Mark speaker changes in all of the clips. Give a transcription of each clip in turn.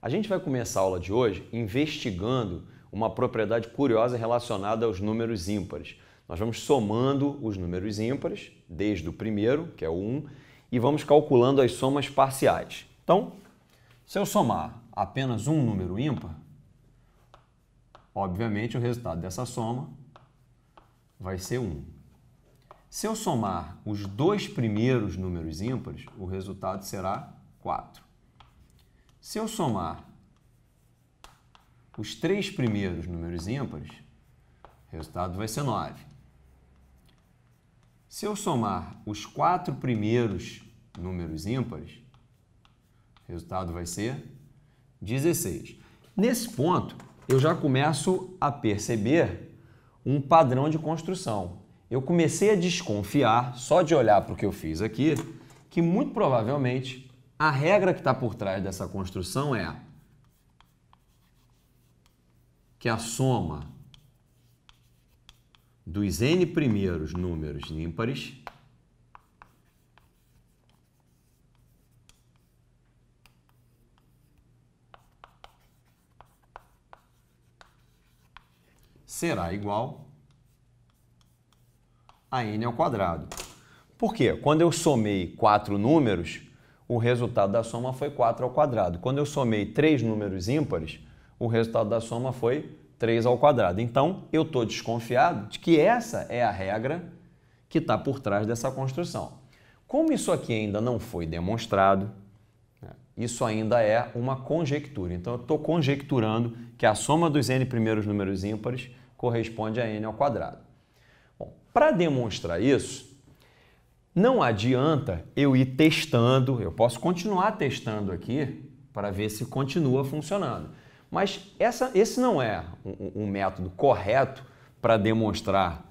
Speaker 1: A gente vai começar a aula de hoje investigando uma propriedade curiosa relacionada aos números ímpares. Nós vamos somando os números ímpares, desde o primeiro, que é o 1, e vamos calculando as somas parciais. Então, se eu somar apenas um número ímpar, obviamente o resultado dessa soma vai ser 1. Se eu somar os dois primeiros números ímpares, o resultado será 4. Se eu somar os três primeiros números ímpares, o resultado vai ser 9. Se eu somar os quatro primeiros números ímpares, o resultado vai ser 16. Nesse ponto, eu já começo a perceber um padrão de construção. Eu comecei a desconfiar, só de olhar para o que eu fiz aqui, que muito provavelmente a regra que está por trás dessa construção é que a soma dos n primeiros números ímpares será igual a n ao quadrado. Por quê? Quando eu somei quatro números, o resultado da soma foi 4 ao quadrado. Quando eu somei três números ímpares, o resultado da soma foi 3 ao quadrado. Então, eu estou desconfiado de que essa é a regra que está por trás dessa construção. Como isso aqui ainda não foi demonstrado, né, isso ainda é uma conjectura. Então, eu estou conjecturando que a soma dos n primeiros números ímpares corresponde a n ao quadrado. Para demonstrar isso, não adianta eu ir testando, eu posso continuar testando aqui para ver se continua funcionando. Mas essa, esse não é um, um método correto para demonstrar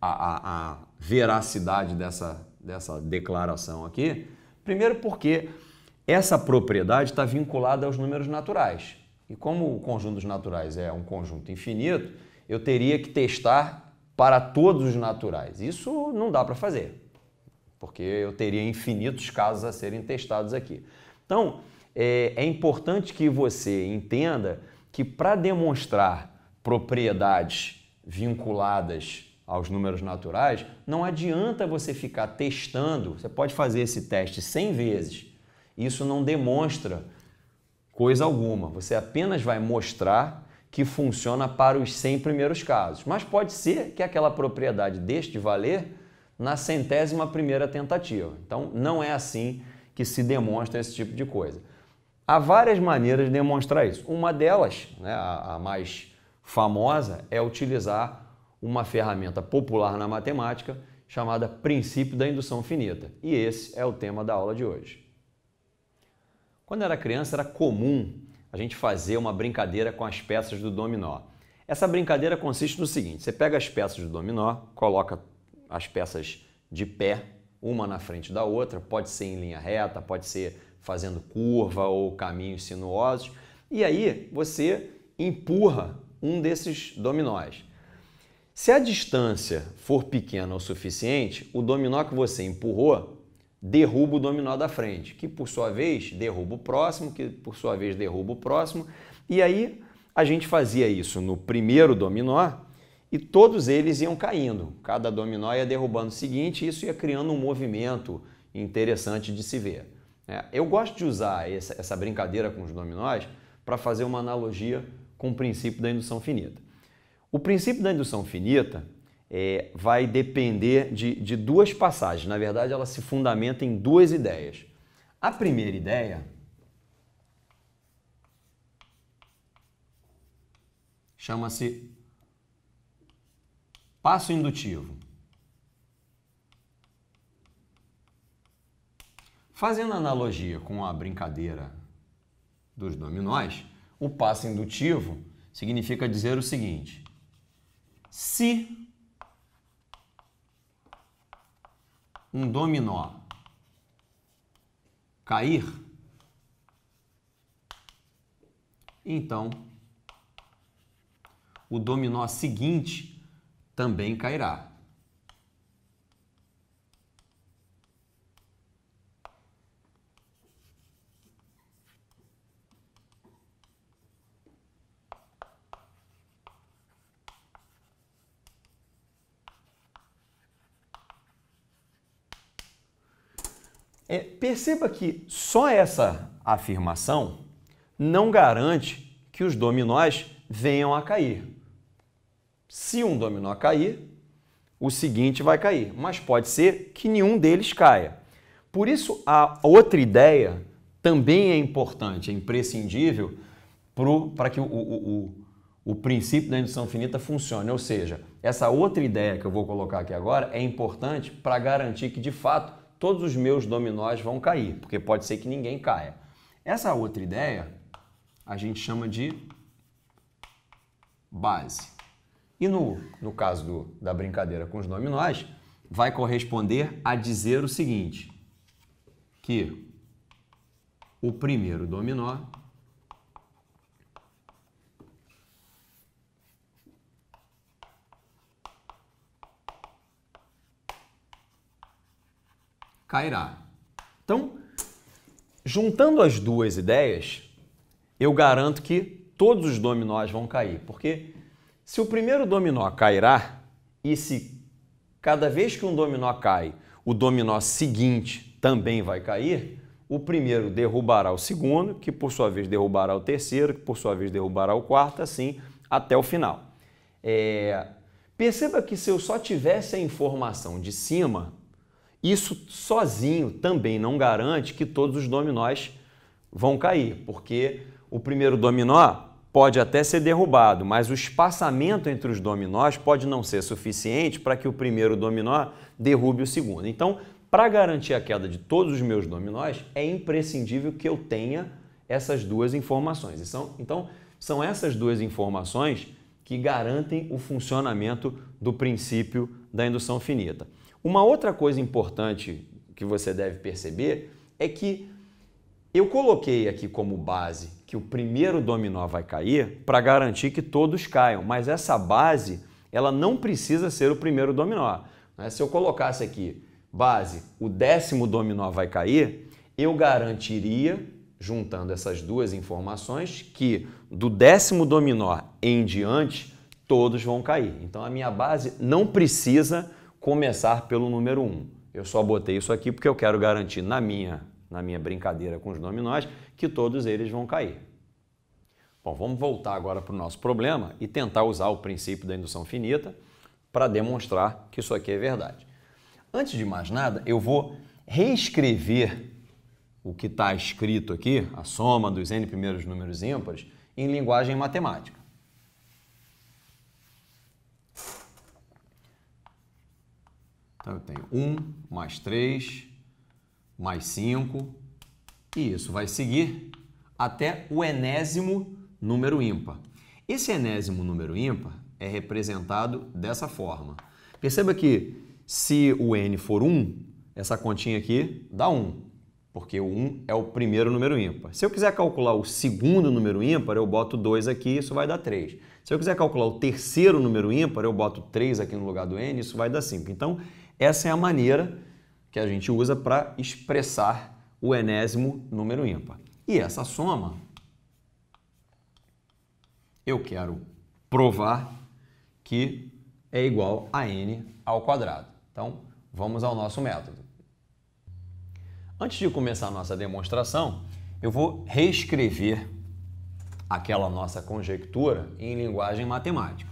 Speaker 1: a, a, a veracidade dessa, dessa declaração aqui. Primeiro, porque essa propriedade está vinculada aos números naturais. E como o conjunto dos naturais é um conjunto infinito, eu teria que testar para todos os naturais. Isso não dá para fazer porque eu teria infinitos casos a serem testados aqui. Então, é, é importante que você entenda que para demonstrar propriedades vinculadas aos números naturais, não adianta você ficar testando. Você pode fazer esse teste 100 vezes. Isso não demonstra coisa alguma. Você apenas vai mostrar que funciona para os 100 primeiros casos. Mas pode ser que aquela propriedade deste valer na centésima primeira tentativa. Então, não é assim que se demonstra esse tipo de coisa. Há várias maneiras de demonstrar isso. Uma delas, né, a, a mais famosa, é utilizar uma ferramenta popular na matemática chamada princípio da indução finita. E esse é o tema da aula de hoje. Quando era criança, era comum a gente fazer uma brincadeira com as peças do dominó. Essa brincadeira consiste no seguinte: você pega as peças do dominó, coloca as peças de pé, uma na frente da outra, pode ser em linha reta, pode ser fazendo curva ou caminhos sinuosos, e aí você empurra um desses dominóis. Se a distância for pequena o suficiente, o dominó que você empurrou derruba o dominó da frente, que por sua vez derruba o próximo, que por sua vez derruba o próximo, e aí a gente fazia isso no primeiro dominó e todos eles iam caindo, cada dominó ia derrubando o seguinte, e isso ia criando um movimento interessante de se ver. É, eu gosto de usar essa brincadeira com os dominós para fazer uma analogia com o princípio da indução finita. O princípio da indução finita é, vai depender de, de duas passagens. Na verdade, ela se fundamenta em duas ideias. A primeira ideia chama-se Passo indutivo. Fazendo analogia com a brincadeira dos dominós, o passo indutivo significa dizer o seguinte: se um dominó cair, então o dominó seguinte também cairá. É, perceba que só essa afirmação não garante que os dominós venham a cair. Se um dominó cair, o seguinte vai cair, mas pode ser que nenhum deles caia. Por isso, a outra ideia também é importante, é imprescindível para que o, o, o, o princípio da indução finita funcione. Ou seja, essa outra ideia que eu vou colocar aqui agora é importante para garantir que, de fato, todos os meus dominós vão cair, porque pode ser que ninguém caia. Essa outra ideia a gente chama de base. E no, no caso do, da brincadeira com os dominóis, vai corresponder a dizer o seguinte: que o primeiro dominó cairá. Então, juntando as duas ideias, eu garanto que todos os dominós vão cair, porque se o primeiro dominó cairá e se cada vez que um dominó cai, o dominó seguinte também vai cair, o primeiro derrubará o segundo, que por sua vez derrubará o terceiro, que por sua vez derrubará o quarto, assim até o final. É... Perceba que se eu só tivesse a informação de cima, isso sozinho também não garante que todos os dominós vão cair, porque o primeiro dominó pode até ser derrubado, mas o espaçamento entre os dominós pode não ser suficiente para que o primeiro dominó derrube o segundo. Então, para garantir a queda de todos os meus dominós, é imprescindível que eu tenha essas duas informações. então, são essas duas informações que garantem o funcionamento do princípio da indução finita. Uma outra coisa importante que você deve perceber é que eu coloquei aqui como base que o primeiro dominó vai cair para garantir que todos caiam, mas essa base ela não precisa ser o primeiro dominó. Né? Se eu colocasse aqui base, o décimo dominó vai cair, eu garantiria, juntando essas duas informações, que do décimo dominó em diante todos vão cair. Então a minha base não precisa começar pelo número 1. Um. Eu só botei isso aqui porque eu quero garantir na minha na minha brincadeira com os dominós, que todos eles vão cair. Bom, vamos voltar agora para o nosso problema e tentar usar o princípio da indução finita para demonstrar que isso aqui é verdade. Antes de mais nada, eu vou reescrever o que está escrito aqui, a soma dos n primeiros números ímpares, em linguagem matemática. Então eu tenho 1 mais 3 mais 5, e isso vai seguir até o enésimo número ímpar. Esse enésimo número ímpar é representado dessa forma. Perceba que se o n for 1, essa continha aqui dá 1, porque o 1 é o primeiro número ímpar. Se eu quiser calcular o segundo número ímpar, eu boto 2 aqui isso vai dar 3. Se eu quiser calcular o terceiro número ímpar, eu boto 3 aqui no lugar do n, isso vai dar 5. Então, essa é a maneira que a gente usa para expressar o enésimo número ímpar. E essa soma eu quero provar que é igual a n ao quadrado. Então, vamos ao nosso método. Antes de começar a nossa demonstração, eu vou reescrever aquela nossa conjectura em linguagem matemática.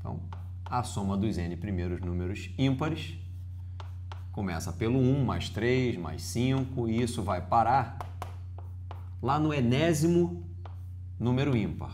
Speaker 1: Então, a soma dos n primeiros números ímpares Começa pelo 1, mais 3, mais 5, e isso vai parar lá no enésimo número ímpar.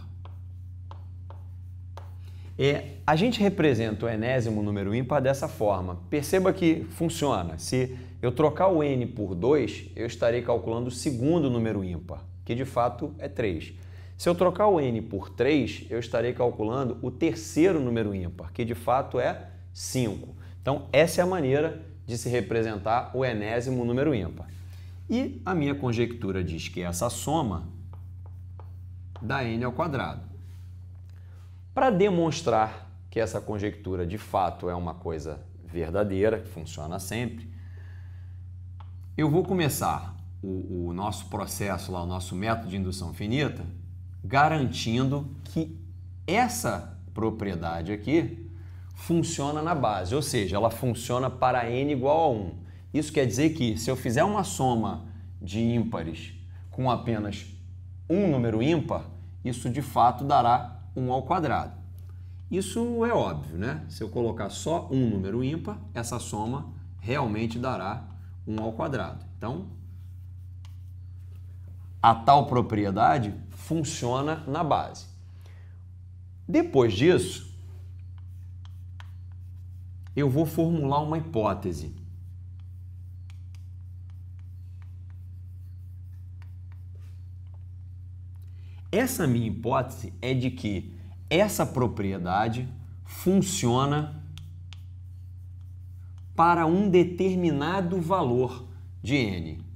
Speaker 1: É, a gente representa o enésimo número ímpar dessa forma. Perceba que funciona. Se eu trocar o n por 2, eu estarei calculando o segundo número ímpar, que de fato é 3. Se eu trocar o n por 3, eu estarei calculando o terceiro número ímpar, que de fato é 5. Então, essa é a maneira de se representar o enésimo número ímpar. E a minha conjectura diz que essa soma dá n ao quadrado. Para demonstrar que essa conjectura de fato é uma coisa verdadeira, que funciona sempre, eu vou começar o, o nosso processo lá, o nosso método de indução finita, garantindo que essa propriedade aqui funciona na base, ou seja, ela funciona para n igual a 1. Isso quer dizer que se eu fizer uma soma de ímpares com apenas um número ímpar, isso de fato dará 1 ao quadrado. Isso é óbvio, né? Se eu colocar só um número ímpar, essa soma realmente dará 1 ao quadrado. Então, a tal propriedade funciona na base. Depois disso, eu vou formular uma hipótese. Essa minha hipótese é de que essa propriedade funciona para um determinado valor de n.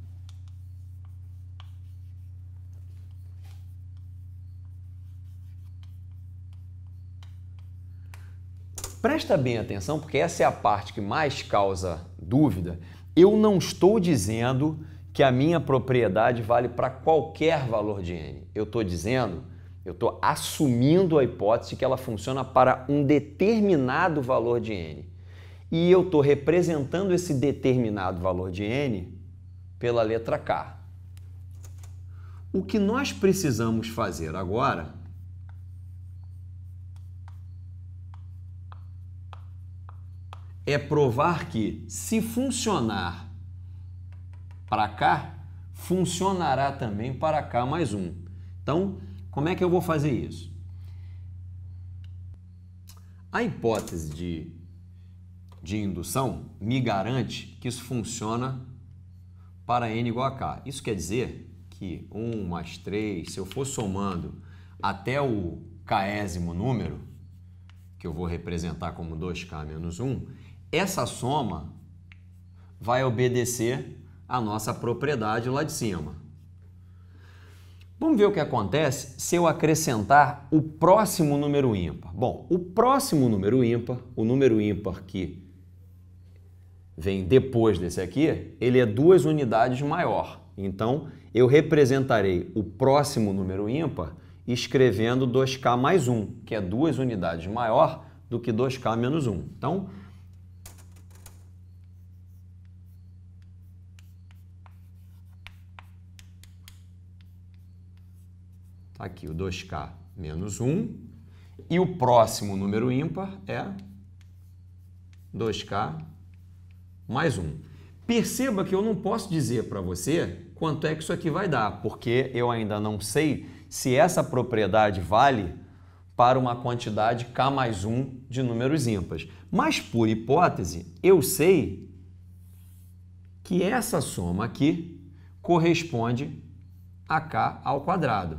Speaker 1: Presta bem atenção, porque essa é a parte que mais causa dúvida. Eu não estou dizendo que a minha propriedade vale para qualquer valor de N. Eu estou dizendo, eu estou assumindo a hipótese que ela funciona para um determinado valor de N. E eu estou representando esse determinado valor de N pela letra K. O que nós precisamos fazer agora é provar que, se funcionar para cá, funcionará também para cá mais um. Então, como é que eu vou fazer isso? A hipótese de, de indução me garante que isso funciona para n igual a k. Isso quer dizer que 1 mais 3, se eu for somando até o késimo número, que eu vou representar como 2k menos 1, essa soma vai obedecer a nossa propriedade lá de cima. Vamos ver o que acontece se eu acrescentar o próximo número ímpar. Bom, o próximo número ímpar, o número ímpar que vem depois desse aqui, ele é duas unidades maior. Então, eu representarei o próximo número ímpar escrevendo 2k mais 1, que é duas unidades maior do que 2k menos 1. Então, aqui o 2K menos 1, e o próximo número ímpar é 2K mais 1. Perceba que eu não posso dizer para você quanto é que isso aqui vai dar, porque eu ainda não sei se essa propriedade vale para uma quantidade k mais 1 de números ímpares. Mas, por hipótese, eu sei que essa soma aqui corresponde a k ao quadrado.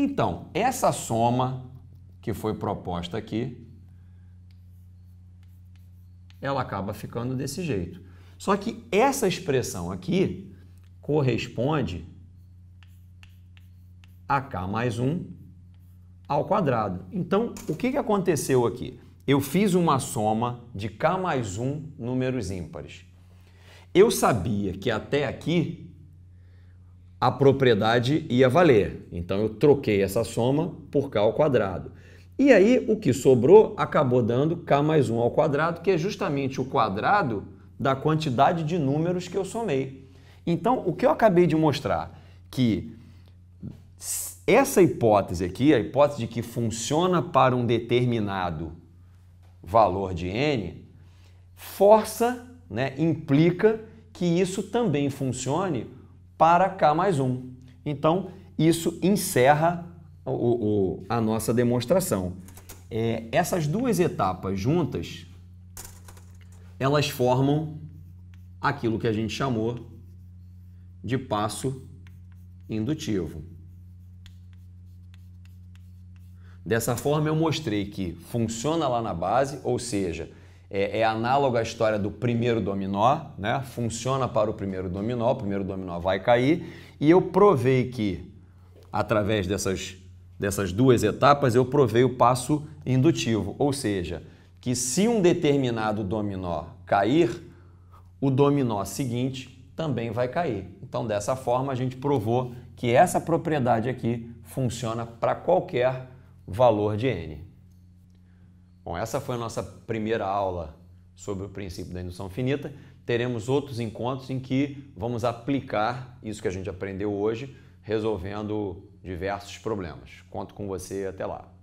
Speaker 1: Então, essa soma que foi proposta aqui, ela acaba ficando desse jeito. Só que essa expressão aqui corresponde a k mais 1 ao quadrado. Então, o que aconteceu aqui? Eu fiz uma soma de k mais 1 números ímpares. Eu sabia que até aqui a propriedade ia valer. Então eu troquei essa soma por k ao quadrado. E aí o que sobrou acabou dando k mais 1 ao quadrado, que é justamente o quadrado da quantidade de números que eu somei. Então o que eu acabei de mostrar que essa hipótese aqui, a hipótese de que funciona para um determinado valor de n, força, né, implica que isso também funcione para K mais 1. Então, isso encerra o, o, a nossa demonstração. É, essas duas etapas juntas, elas formam aquilo que a gente chamou de passo indutivo. Dessa forma, eu mostrei que funciona lá na base, ou seja, é, é análoga à história do primeiro dominó, né? funciona para o primeiro dominó, o primeiro dominó vai cair, e eu provei que, através dessas, dessas duas etapas, eu provei o passo indutivo, ou seja, que se um determinado dominó cair, o dominó seguinte também vai cair. Então, dessa forma, a gente provou que essa propriedade aqui funciona para qualquer valor de n. Bom, essa foi a nossa primeira aula sobre o princípio da indução finita. Teremos outros encontros em que vamos aplicar isso que a gente aprendeu hoje, resolvendo diversos problemas. Conto com você até lá.